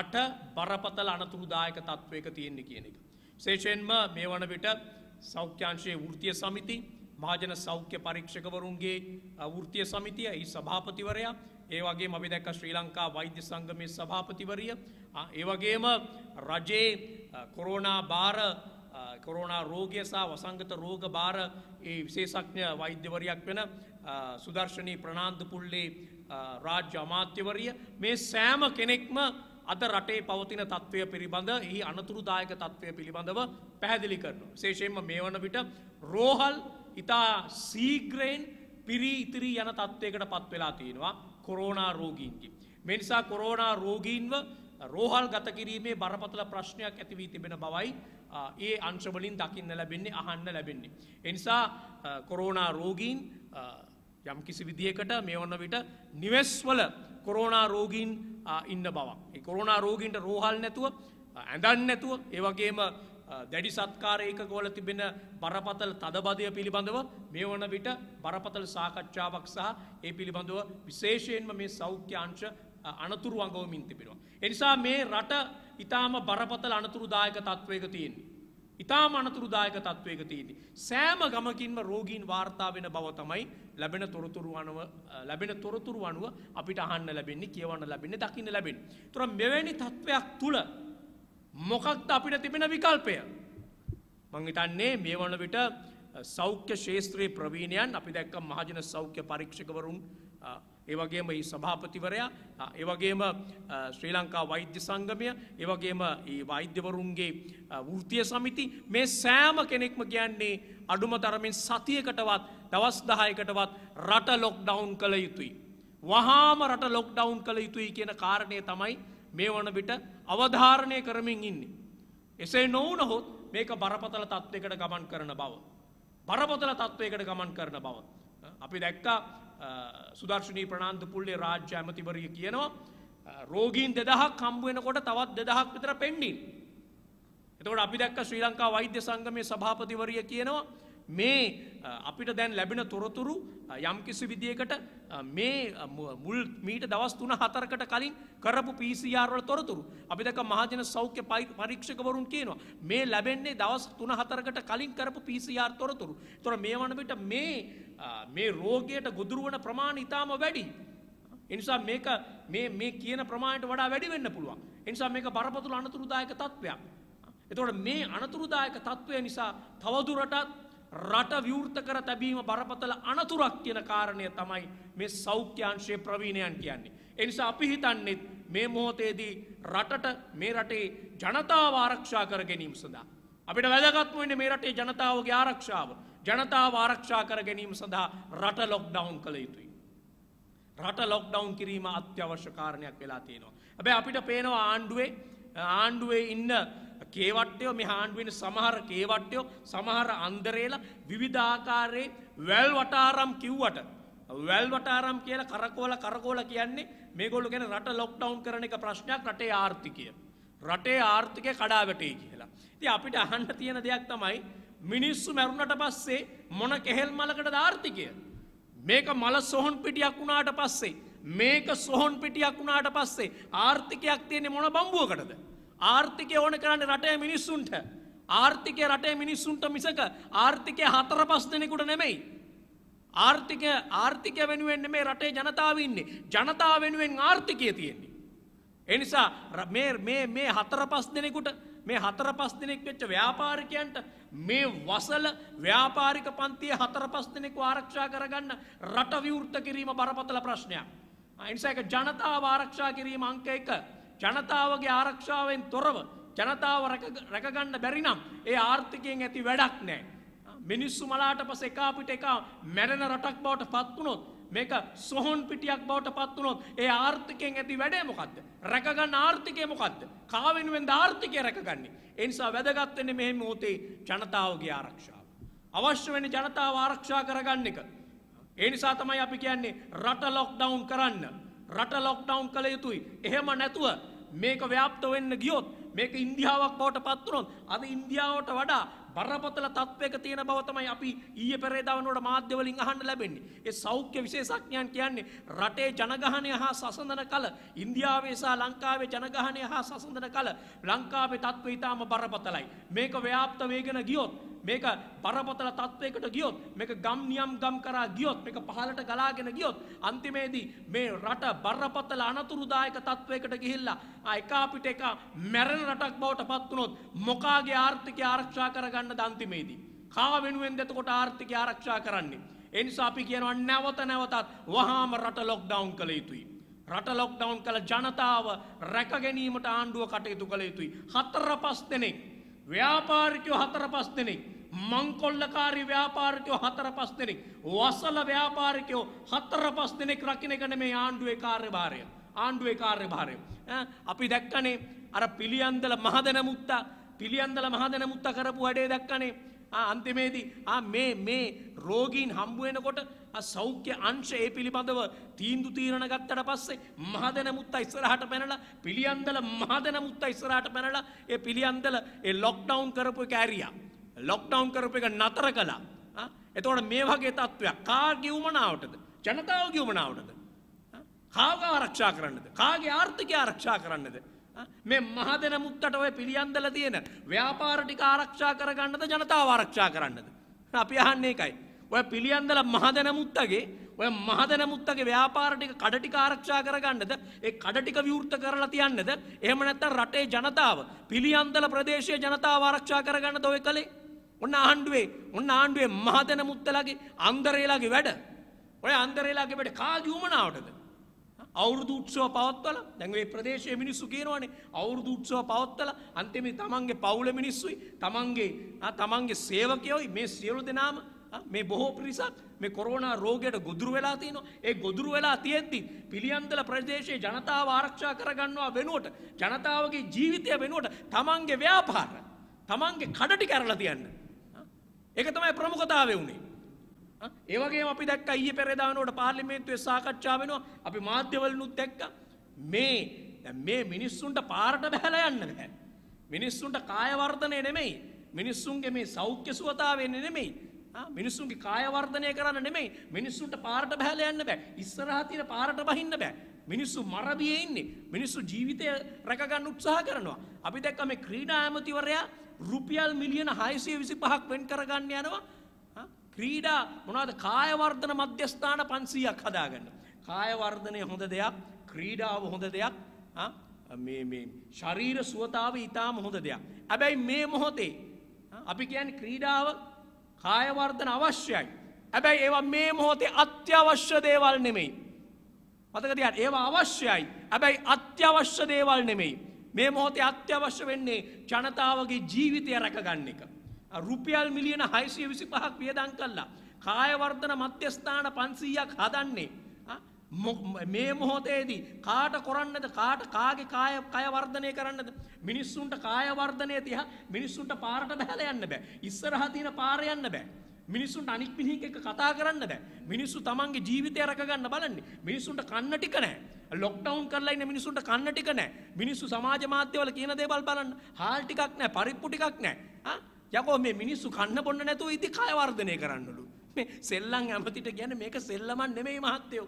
රට බරපතල අනතුරුදායක තත්ත්වයක තියෙන්න කියන එක. ශේෂයෙන්ම මේ වන විට සෞඛ්‍යංශයේ වෘතිය සමිති මහජන සෞඛ්‍ය පරීක්ෂකවරුන්ගේ වෘතිය සමිතිය ඒ සභාපතිවරයා ඒ වගේ මබි දැක්ක ශ්‍රී ලංකා වෛද්‍ය සංගමේ සභාපතිවරිය ඒ වගේම රජයේ කොරෝනා බාර කොරෝනා රෝගය සහ වසංගත රෝග බාර ඒ විශේෂඥ වෛද්‍යවරියක් වෙන සුදර්ශනී ප්‍රනාන්දු පුල්ලේ රාජ්‍ය අමාත්‍යවරිය මේ සෑම කෙනෙක්ම අද රටේ පවතින තත්ත්වය පිළිබඳ හි අනතුරුදායක තත්ත්වය පිළිබඳව පැහැදිලි කරනු. සේෂයෙන්ම මේ වන විට රෝහල් ඉතා සීග්‍රයෙන් පිරි ඉතිරි යන තත්ත්වයකට පත්වෙලා තියෙනවා කොරෝනා රෝගීන්ගේ. මෙනිසා කොරෝනා රෝගීන්ව රෝහල් ගත කිරීමේ බරපතල ප්‍රශ්නයක් ඇතිවී තිබෙන බවයි ඒ අංශවලින් දකින්න ලැබෙන්නේ අහන්න ලැබෙන්නේ. එනිසා කොරෝනා රෝගීන් යම් කිසි විදිහකට මේ ඔන්න විට නිවෙස්වල කොරෝනා රෝගීන් ඉන්න බවක් කොරෝනා රෝගීන්ට රෝහල් නැතුව ඇඳන් නැතුව ඒවගේම දැඩි සත්කාරයක ගෝල තිබෙන බරපතල තදබදය පිළිබඳව මේ වන විට බරපතල සාකච්ඡාවක් සහ ඒ පිළිබඳව විශේෂයෙන්ම මේ සෞඛ්‍යංශ අනතුරු අඟවමින් තිබෙනවා. එනිසා මේ රට ඉතාම බරපතල අනතුරුදායක තත්ත්වයක තියෙන්නේ. ඉතා මනතුරුදායක තත්ත්වයක තියදී. සෑම ගමකින්ම රෝගීන් වාර්තා වෙන බව තමයි ලැබෙන තොරතුරු අනුව ලැබෙන තොරතුරු අනුව අපිට අහන්න ලැබෙන්නේ කියවන්න ලැබෙන්නේ දකින්න ලැබෙන. තොර මෙවැනි තත්ත්වයක් තුළ මොකක්ද අපිට තිබෙන විකල්පය. මංහිතන්නේ මේ වන විට සෞඛ්‍ය ශේත්‍රයේ ප්‍රවීණයන් අපි දැක්ක මහජන සෞඛ්‍ය පරීක්ෂකවරුන් ඒවගේම ඒ සභාපතිවරයා ඒවගේම ශ්‍රී ලංකා වෛද්‍ය සංගමය ඒවගේම ඒ වෛද්‍යවරුන්ගේ වෘතිය සමිති මේ සෑම කෙනෙක්ම කියන්නේ අඩුම තරමින් සතියකටවත් දවස් දහයකටවත් රට ලොක් ඩවුන් කළ යුතුයි. වහාම රට ලොක් ඩවුන් කළ යුතුයි කියන කාරණය තමයි මේ වන විට අවධාරණය කරමින් ඉන්නේ. එසේ නොවනහොත් මේක බරපතල තත්ත්වයකට ගමන් කරන බව. බරපතල තත්ත්වයකට ගමන් කරන බව. අපි දැක්කා සුදර්ශනී ප්‍රනාන්ත පුල්ලේ රාජ්‍ය ඇමතිවරිය කියනවා රෝගීන් දෙදහක් කම්බුවෙනකොට තවත් දෙදහක් විතර පෙන්ඩින්. එතකොට අපි දැක්ක ශ්‍රී ලංකා වෛද්‍ය සංගමය සභාපතිවරිය කියනවා මේ අපිට දැන් ලැබෙන තොරතුරු යම්කිසි විදියකට මේ මුල් මීට දවස් තුන හතරකට කලින් කරපු පිසිආර්වල තොරතුරු අපි දැක මහජන සෞඛ්‍ය පරීක්ෂකවරුන් කියනවා මේ ලැබෙන්නේ දවස් තුන හතරකට කලින් කරපු පිසිආර් තොරතුරු තොර මේ වනවිට මේ මේ රෝගයට ගොදුරුවන ප්‍රමාණ ඉතාම වැඩි. එනිසා මේක මේ කියන ප්‍රමාණයට වඩා වැඩි වෙන්න පුළුවන්. එනිසා මේක බරපතුල අනතුරුදායක තත්ත්වයක්. එතකොට මේ අනතුරුදායක තත්ත්වය නිසා තවදුරටත් රට විවෘත කර තැබීම බරපතල අනතුරක් කියන කාරණය තමයි මේ සෞඛ්‍යංශයේ ප්‍රවීණයන් කියන්නේ. එනිසා අපි හිතන්නෙත් මේ මොහොතේදී රටට මේ රටේ ජනතාව ආරක්ෂා කර ගැනීම සඳහා. අපිට වැදගත්ම වෙන්නේ මේ රටේ ජනතාවගේ ආරක්ෂාව. ජනතාව ආරක්ෂා කර ගැනීම සඳහා රට ලොක්ඩවුන් කළ යුතුයි. රට ලොක්ඩවුන් කිරීම අත්‍යවශ්‍ය කාරණයක් වෙලා තියෙනවා. ඇබැ අපිට පේනවා ආණ්ඩුවේ ආණ්ඩුවේ ඉන්න කේවට්ටයෝ මේ හාණ්ඩුවෙන සමහර කේවට්ටයෝ සමහර අන්දරේල විවිධාකාරයේ වැල් වටාරම් කිව්වට. වැල් වටාරම් කියල කරකෝල කරකෝල කියන්නේ මේ ගොල්ලු ගැන රට ලොක්ඩවුන් කරන එක ප්‍රශ්නයක් රටේ ආර්ථිකය. රටේ ආර්ථිකය කඩාවටේ කියලා. ති අපිට අහන්න තියෙන දෙයක් තමයි මිනිස්සු මැරුණට පස්සේ මොන කෙහෙල් මලකටද ආර්ථිකය. මේක මල සොහොන් පිටියක් වුණාට පස්සේ. මේක සොහොන් පිටියක් වුණාට පස්සේ ආර්ථිකයක් තියෙන්නේ මොන බම්බුවකටද. ආර්ථිකය ඕන කරන්න රටේ මිනිස්සුන්ට. ආර්ථිකය රටේ මිනිස්සුන්ට මිසක ආර්ථිකය හතර පස් දෙනෙකුට නෙමෙයි. ආර්ථිකය ආර්ථිකය වෙනුවෙන් මේ රටේ ජනතාව ඉන්නේ. ජනතාව වෙනුවෙන් ආර්ථිකය තියෙන්නේ. එනිසා මේ හතර පස් දෙනෙකුට මේ හතර පස් දෙනෙක් වෙච්ච ව්‍යාපාරිකයන්ට මේ වසල ව්‍යාපාරික පන්තිය හතර පස් දෙනෙක් ආරක්ෂා කරගන්න රට විවෘත කිරීම බරපතල ප්‍රශ්නයක්. අයිනිසාක ජනතාව ආරක්ෂා කිරීම අංක එක ජනතාවගේ ආරක්ෂාවෙන් තොරව ජනතාව රැකගන්න බැරිනම් ඒ ආර්ථිකයෙන් ඇති වැඩක් නෑ. මිනිස්සු මලාට පස එකා අපිට එක මැරෙන රටක් බවට පත්වනොත් මේක සොහොන් පිටියක් බවට පත්වනොත් ඒ ආර්ථිකයෙන් ඇති වැඩෑමොකක්ද. රැකගන්න ආර්ථිකය මොකක්ද. කාවෙනුවෙන් ආර්ථිකය රැකගන්නේ. එනිසා වැදගත්වන්නේ මෙහෙම ෝතේ ජනතාවගේ ආරක්ෂාව. අවශ්‍ය වෙන ජනතාව ආරක්ෂා කරගන්න එක. ඒනිසා තමයි අපි කියන්නේ රට ලොක් ඩවන්් කරන්න. රට ලොක් ඩවන්් කළ යුතුයි. එහෙම නැතුව මේක ව්‍යාප්ත වෙන්න ගියොත් මේක ඉන්දියාවක් බවට පත්වනොත් අද ඉන්දියාවට වඩා බරපතල තත්ත්වයක තියෙන බව තමයි අපි ඊයේ පෙරේදා වෙනකොට මාධ්‍ය වලින් අහන්න ලැබෙන්නේ. ඒ සෞඛ්‍ය විශේෂඥයන් කියන්නේ රටේ ජනගහනය හා සසඳන කල ඉන්දියාවේ සහ ලංකාවේ ජනගහනය හා සසඳන කල ලංකාවේ තත්ත්වය ඊටාම බරපතලයි. මේක ව්‍යාප්ත වේගෙන ගියොත් මේක බරපතල තත්ත්වයකට ගියොත් මේක ගම් නියම් ගම් කරා ගියොත් මේක පහලට ගලාගෙන ගියොත් අන්තිමේදී මේ රට බරපතල අනතුරුදායක තත්ත්වයකට ගිහිල්ලා ආ එක අපිට එක මැරෙන රටක් බවට පත් වුණොත් මොකාගේ ආර්ථිකය ආරක්ෂා කරගන්නද අන්තිමේදී කාව වෙනුවෙන්ද එතකොට ආර්ථිකය ආරක්ෂා කරන්නේ ඒ නිසා අපි කියනවා නැවත නැවතත් වහාම රට ලොක්ඩවුන් කළ යුතුයි රට ලොක්ඩවුන් කළ ජනතාව රැකගැනීමට ආණ්ඩුව කටයුතු කළ යුතුයි. හතර පස් දෙනෙක්. ව්‍යාපාරිකයෝ හතර පස් දෙනෙක්. මංකොල්ලකාරි ව්‍යාපාරිකයෝ හතර පස් දෙනෙක් වසල ව්‍යාපාරිකයෝ හතර පස් දෙනෙක් රකිනකන මේ ආණ්ඩුවේ කාර්යභාරය ආණ්ඩුවේ කාර්යභාරය අපි දැක්කනේ අර පිළියන්දල මහදන මුත්තා පිළියන්දල මහදන මුත්ත කරපු වැඩේ දැක්කනේ අන්තිමේදී මේ මේ රෝගීන් හම්බුවෙනකොට සෞඛ්‍ය අංශ ඒ පිළිබඳව තීන්දු තීරණ ගත්තට පස්සේ මහදන මුත්තා ඉස්සරහට පැනලා පිළියන්දල මහදන මුත්තා ඉස්සරහට පැනලා ඒ පිළියන්දල ඒ ලොක්ඩවුන් කරපු එක ඇරියා ලොක්ඩවුන් කරපු එක නතර කළා. එතකොට මේ වගේ තත්ත්වයක් කාගේ උමනාවටද? ජනතාවගේ උමනාවටද? කාව ආරක්ෂා කරන්නද? කාගේ ආර්ථිකය ආරක්ෂා කරන්නද? මේ මහදෙන මුත්තට ඔය පිළියන්දල තියෙන ව්‍යාපාර ටික ආරක්ෂා කරගන්නද ජනතාව ආරක්ෂා කරන්නද? අපි අහන්නේ ඒකයි. ඔය පිළියන්දල මහදෙන මුත්තගේ ඔය මහදන මුත්තගේ ව්‍යාපාර ටික කඩ ටික ආරක්ෂා කරගන්නද ඒ කඩ ටික විවෘත කරලා තියන්නද එහෙම නැත්නම් රටේ ජනතාව පිළියන්දල ප්‍රදේශයේ ජනතාව ආරක්ෂා කරගන්නද ඔය කලේ ඔන්න ආණ්ඩුවේ ඔන්න ආණ්ඩුවේ මහදන මුත්තලගේ අන්දරේලාගේ වැඩ. ඔය අන්දරේලාගේ වැඩ කාගේ උමනාවටද? අවුරුදු උත්සව පවත්වලා දැන් මේ ප්‍රදේශයේ මිනිස්සු කියනවනේ අවුරුදු උත්සව පවත්වලා අන්තිමේ තමන්ගේ පවුල මිනිස්සුයි තමන්ගේ තමන්ගේ සේවකයෝයි මේ සියලු දෙනාම මේ බොහෝ පිරිසක් මේ කොරෝනා රෝගයට ගොදුරු වෙලා තියෙනවා. ඒ ගොදුරු වෙලා තියෙද්දි පිළියන්දල ප්‍රදේශයේ ජනතාව ආරක්ෂා කරගන්නවා වෙනුවට ජනතාවගේ ජීවිතය වෙනුවට තමන්ගේ ව්‍යාපාර තමන්ගේ කඩටි කරලා තියන්න. එක තමයි ප්‍රමුඛතාව වුණේ. ඒවගේ අපි දැක් අය පෙරදානට පාර්ලිමේන්තුවේ සාකච්ඡා වෙනවා අපි මාධ්‍යවලනුත් දැක්ක මේ මේ මිනිස්සුන්ට පාරට බැහල යන්න බැහැ. මිනිස්සුන්ට කායවර්ධනය නෙමෙයි මිනිස්සුන්ගේ මේ සෞඛ්‍ය සුවතාවෙන්න නෙමෙයි මිනිස්සුන්ගේ කායවර්ධනය කරන්න නෙමෙයි මිනිස්සුන්ට පාරට බැහල යන්න බෑ ඉස්සරහා තියෙන පාරට බහින්න බෑ මිනිස්සු මරබිය ඉන්නේ මිනිස්සු ජීවිතය රැකගන්න උත්සාහ කරනවා. අපි දැක්ක මේ ක්‍රීඩා ඇමතිවරයා රුපියල් මිලියන හයිසිය විසි පහක් වෙන් කරගන්න යනවා ක්‍රීඩා මොනාද කායවර්ධන මධ්‍යස්ථාන පන්සීයක් හදාගන්න. කායවර්ධනය හොඳ දෙයක් ක්‍රීඩාව හොඳ දෙයක් ශරීර සුවතාව ඉතාම හොඳ දෙයක්. ඇබැයි මේ මොහොතේ අපි කියන් ක්‍රීඩාව කායවර්ධන අවශ්‍යයි. ඇබැයි ඒවා මේ මොහොතේ අත්‍යවශ්‍ය දේවල් නෙමෙයි. මතකතියන් ඒවා අවශ්‍යයි ඇබැයි අත්‍යවශ්‍ය දේවල් නෙමෙයි. මේ මොහොතේ අත්‍යවශ්‍ය වෙන්නේ ජනතාවගේ ජීවිතය රැකගන්න එක. රුපියල් මිලියන හයිසිය විසි පහක් වියදන් කල්ලා. කායවර්ධන මධ්‍යස්ථාන පන්සීයක් හදන්නේ. මේ මොහොතේදී කාට කොරන්නද කාට කාගේ කාය කයවර්ධනය කරන්නද මිනිස්සුන්ට කායවර්ධනය තිය මිනිස්සුන්ට පාරට බැහල යන්න බෑ ඉස්සරහ තියෙන පාර යන්න බෑ මිනිස්සුන්ට අනික් මිනිහෙක් එක්ක කතා කරන්න බෑ. මිනිස්සු තමන්ගේ ජීවිතය රැකගන්න බලන්නේ. මිනිස්සුන්ට කන්න ටික නෑ. ලොක්ඩවුන් කරලා ඉන්න මිනිස්සුන්ට කන්න ටික නෑ. මිනිස්සු සමාජ මාධ්‍යවල කියන දේවල් බලන්න. හාල් ටිකක් නෑ, පරිප්පු ටිකක් නෑ. ආ යකෝ මේ මිනිස්සු කන්න බොන්න නැතුව ඉති කය වර්ධනය කරන්නලු. මේ සෙල්ලම් ඇමතිට කියන්නේ මේක සෙල්ලමක් නෙමෙයි මහත්තයෝ.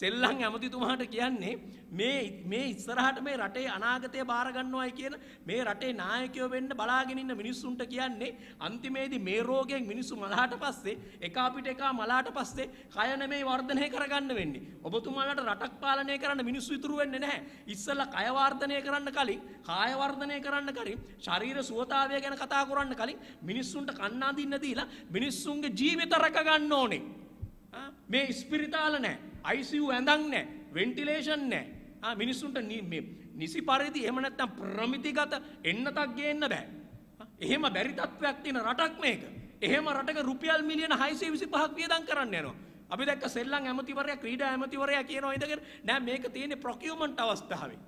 සෙල්ලං ඇමතිතුමාට කියන්නේ මේ මේ ඉස්සරහට මේ රටේ අනාගතය බාරගන්නවායි කියන මේ රටේ නායකයෝ වෙන්න බලාගෙන ඉන්න මිනිස්සුන්ට කියන්නේ අන්තිමේදී මේ රෝගයෙන් මිනිස්සු මලහට පස්සේ එක අපිට එක මලහට පස්සේ කය නෙමෙයි වර්ධනය කරගන්න වෙන්නේ. ඔබතුමාලට රටක් පාලනය කරන්න මිනිස්සු ඉතුරු වෙන්නේ නැහැ. ඉස්සෙල්ලා කය වර්ධනය කරන්න කලින්, කාය වර්ධනය කරන්න කලින්, ශරීර සුවතාවය ගැන කතා කරන්න කලින් මිනිස්සුන්ට කන්න අඳින්න දීලා මිනිස්සුන්ගේ ජීවිත රැක ගන්න ඕනේ. මේ ස්පිරිතාල නැහැ. ICU ඇඳන් නෑ වෙන්ටිලේෂන් නෑ මිනිස්සුන්ට නිසි පරිදි එහෙම නැත්තම් ප්‍රමිතිගත එන්නතක් ගේන්න බෑ. එහෙම බැරි තත්ත්වයක් තියෙන රටක් මේක. එහෙම රටක රුපියල් මිලියන 625ක් වියදම් කරන්න යනවා. අපි දැක්ක සෙල්ලම් ඇමතිවරයා ක්‍රීඩා ඇමතිවරයා කියනවා ඉඳගෙන නෑ මේක තියෙන්නේ ප්‍රොකියුමන්ට් අවස්ථාවේ.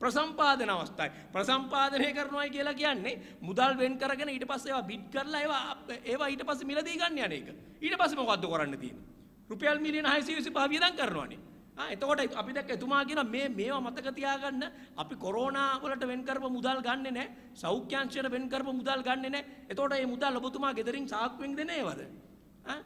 ප්‍රසම්පාදන අවස්ථයි ප්‍රසම්පාදනය කරනවායි කියලා කියන්නේ මුදල් වෙන් කරගෙන ඊට පස්සේ ඒවා බිඩ් කරලා ඒවා ඒවා ඊට පස්සේ මිලදී ගන්න යන එක ඊට පස්සේ මොකද්ද කරන්න තියෙන්නේ රුපියල් මිලියන 625 වියදම් කරනවානේ. ආ එතකොට අපි දැක්ක එතුමා කියන මේ මේවා මතක තියාගන්න අපි කොරෝනා වලට වෙන් කරපු මුදල් ගන්නෙ නැහැ. සෞඛ්‍යාංශයට වෙන් කරපු මුදල් ගන්නෙ නැහැ. එතකොට මේ මුදල් ඔබතුමා ගෙදරින් සාක්කුවෙන් දෙන ඒවද? ආ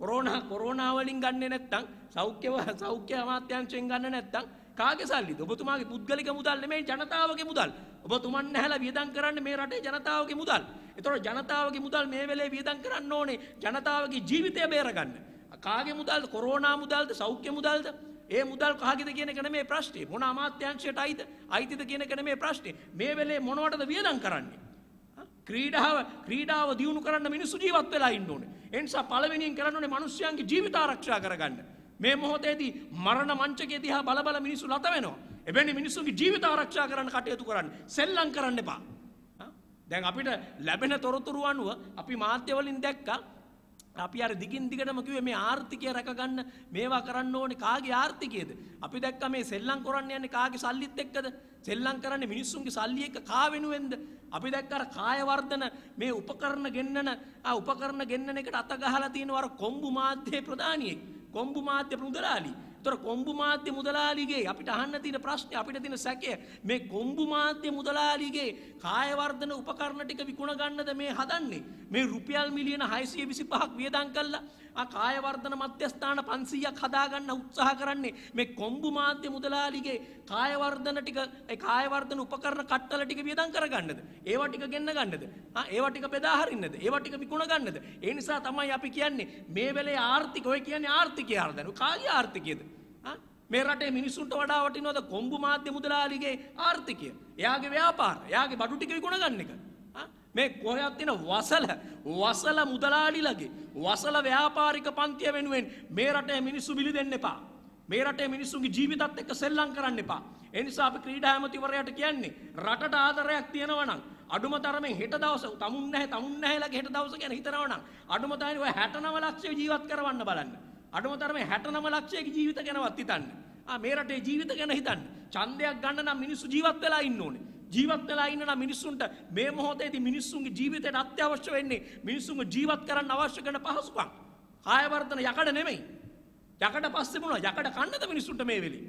කොරෝනා කොරෝනා වලින් ගන්නෙ නැත්තම් සෞඛ්‍ය සෞඛ්‍ය අමාත්‍යාංශයෙන් ගන්න නැත්තම් කාගේ සල්ලිද? ඔබතුමාගේ පුද්ගලික මුදල් නෙමෙයි ජනතාවගේ මුදල්. ඔබතුමන් නැහැලා වියදම් කරන්නේ මේ රටේ ජනතාවගේ මුදල්. එතකොට ජනතාවගේ මුදල් මේ වෙලේ වියදම් කරන්න ඕනේ ජනතාවගේ ජීවිතය බේරගන්න. කාගේ මුදල්ද කොරෝනා මුදල්ද සෞඛ්‍ය මුදල්ද ඒ මුදල් කාගෙද කියන කන මේ ප්‍රශ්ටේ මොන අමාත්‍යංශයට අයිද අයිතිද කියන කන මේ ප්‍රශ්ටේ මේ වෙලේ මොනවටද වියදම් කරන්නේ. ක්‍රීඩාව ක්‍රීඩාව දියුණු කරන්න මිනිස්සු ජීවත් වෙලා ඉන්න ඕනේ. එනිසා පළවෙනියෙන් කරන්න ඕනේ මිනිස්යන්ගේ ජීවිත ආරක්ෂා කරගන්න. මේ මොහොතේදී මරණ මංචකයේ දිහා බලබල මිනිස්සු ලත වෙනවා. එබැනි මිනිස්සුන්ගේ ජීවිත ආරක්ෂා කරන්න කටයුතු කරන්න. සෙල්ලම් කරන්න එපා. දැන් අපිට ලැබෙන තොරතුරු අනුව අපි මාධ්‍යවලින් දැක්කා අපි අර දිගින් දිගටම කිව්වේ මේ ආර්ථිකය රැකගන්න මේවා කරන්න ඕනේ කාගේ ආර්ථිකයේද? අපි දැක්ක මේ සෙල්ලම් කරන්න යන්නේ කාගේ සල්ලිත් එක්කද? සෙල්ලම් කරන්නේ මිනිස්සුන්ගේ සල්ලි එක්ක කා වෙනුවෙන්ද? අපි දැක්ක අර කාය වර්ධන මේ උපකරණ ගෙන්නන ආ උපකරණ ගෙන්නන එකට අත ගහලා තියෙනව අර කොම්බු මාධ්‍යයේ ප්‍රධානියෙක්. කොම්බු මාධ්‍ය ප්‍රමුදලාලි. තොර කොම්බු මාධ්‍ය මුදලාලිගේ අපිට අහන්න තින ප්‍රශ්නය අපිට තින සැකය මේ කොම්බු මාධ්‍ය මුදලාලිගේ කායවර්ධන උපකරණ ටික විකුණ ගන්නද මේ හදන්නේ මේ රුපියල් මිලියන හයිසිය විසි පහක් වියදන් කල්ලා කායවර්ධන මධ්‍යස්ථාන පන්සීයක් හදාගන්න උත්සාහ කරන්නේ මේ කොම්බු මාධ්‍ය මුදලාලිගේ කායවර්ධන ටික කායවර්ධන උපකරණ කට්ටල ටික වියදම් කරගන්නද ඒවා ටික ගෙන්න ගන්නද ඒවා ටික බෙදා හරින්නද ඒවා ටික විකුණ ගන්නද ඒ නිසා තමයි අපි කියන්නේ මේ වෙලේ ආර්ථික ඔය කියන්නේ ආර්ථිකය ආර්ධන කාගේ ආර්ථිකයද මේ රටේ මිනිස්සුන්ට වඩා වටිනවද කොම්බු මාධ්‍ය මුදලාලිගේ ආර්ථිකය එයාගේ ව්‍යාපාර එයාගේ බඩු ටික විකුණ ගන්න එක මේ කොහයක් තින වසල වසල මුදලාලිලගේ වසල ව්‍යාපාරික පන්තිය වෙනුවෙන් මේ රටේ මිනිස්සු බිලි දෙන්න එපා මේ රටේ මිනිස්සුන්ගේ ජීවිතත් එක්ක සෙල්ලම් කරන්න එපා ඒ නිසා අපි ක්‍රීඩා ඇමතිවරයාට කියන්නේ රටට ආදරයක් තියෙනවා නම් අඩුම තරමෙන් හෙට දවස තමුන් නැහැ තමුන් නැහැලගේ හෙට දවස ගැන හිතනවා නම් අඩුම තරමේ ඔය 69 ලක්ෂය ජීවත් කරවන්න බලන්න අඩුම තරමේ 69 ලක්ෂයක ජීවිත ගැනවත් හිතන්න ආ මේ රටේ ජීවිත ගැන හිතන්න ඡන්දයක් ගන්න නම් මිනිස්සු ජීවත් වෙලා ඉන්න ඕනේ ජීවත් වෙලා ඉන්නන මිනිස්සුන්ට මේ මොහොතේදී මිනිස්සුන්ගේ ජීවිතයට අත්‍යවශ්‍ය වෙන්නේ මිනිස්සුන්ව ජීවත් කරන්න අවශ්‍ය කරන පහසුකම්. කාය වර්ධන යකඩ නෙමෙයි. යකඩ පස්සේ මොනවා? යකඩ කන්නද මිනිස්සුන්ට මේ වෙලේ?